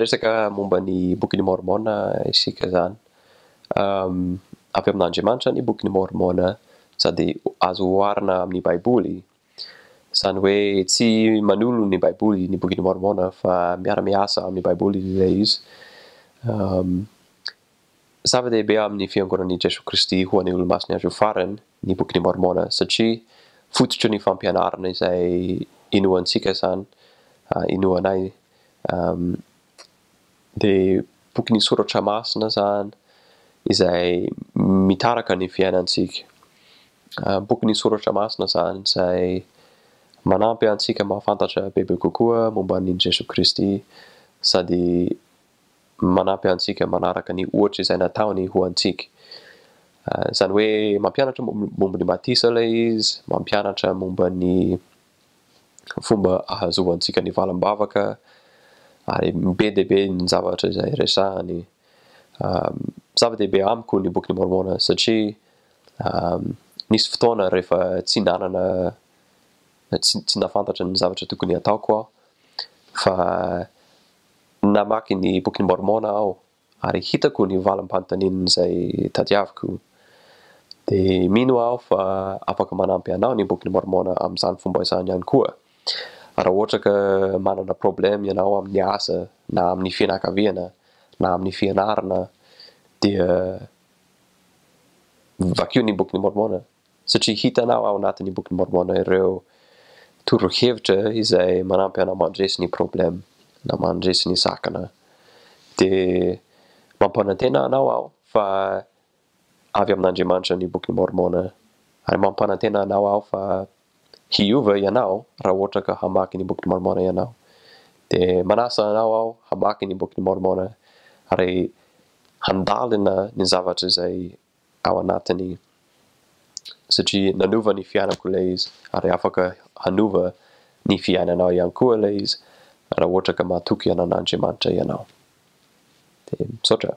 Miresaka momba ny boky ny Mormona isika zany. Um, avy amin'Andriamanitra ny boky ny Mormona sady azo oharina amin'ny baiboly. Izany hoe tsy manolo ny baiboly ny boky ny Mormona fa miara-miasa amin'ny baiboly ilay um, izy. Zava-dehibe amin'ny fiangonan'i Jesoa Kristy ho an'ny olo-masony avy ho farany ny boky ny Mormona satria fototry ny fampianarana izay inoantsika izany, inoanay. Um, dia boky ny sorotra masina izany izay mitaraka ny fiainantsika ah, boky ny sorotra masina izany zay manampy antsika mahafantatra bebe kokoa momba ny jesoa kristy sady manampy antsika manaraka ny ohatra izay nataony hoantsika ah, izany hoe mampianatra momba ny matisela izy mampianatra momba ny fomba ahazovantsika ny valam-bavaka ary mibe dehibe ny zavatra izay resahany um, zavadehibe amiko ny boky ny mormona satria um, nisy fotoana rehefa tsy nanana stsy nafantatra ny zavatra tokony ataoko aho fa namaky ny boky ny mormona aho ary hitako ny valampanontaninan' izay tadiaviko de mino aho fa afaka manampy anao ny boky ny mormona ami'izany fomba aisahny ihany koa raha ohatra ka manana problema ianao amin'ny asa na amin'ny fianakaviana na amin'ny fianarana dia vaki ny boky ny mormona satria hitanao ao anati'ny boky ny mormona ireo toro hevitra izay manampy ana mandre sy ny problema na mandre sy ny sakana de mampanatena anao ao fa avy amin'andriamanitra ny boky ny mormona ary mampanatena anao ao fa hiova ianao raha ohatra ka hamaky ny boky ny mormona ianao de manasa anao aho hamaky ny boky ny mormona ary handalina ny zavatra izay ao anatiny satria nanova ny fiainako ilay izy ary afaka hanova ny fiainaanao iany koa lay izy raha ohatra ka mahatoky ianao na andriamanitra ianao de misaotra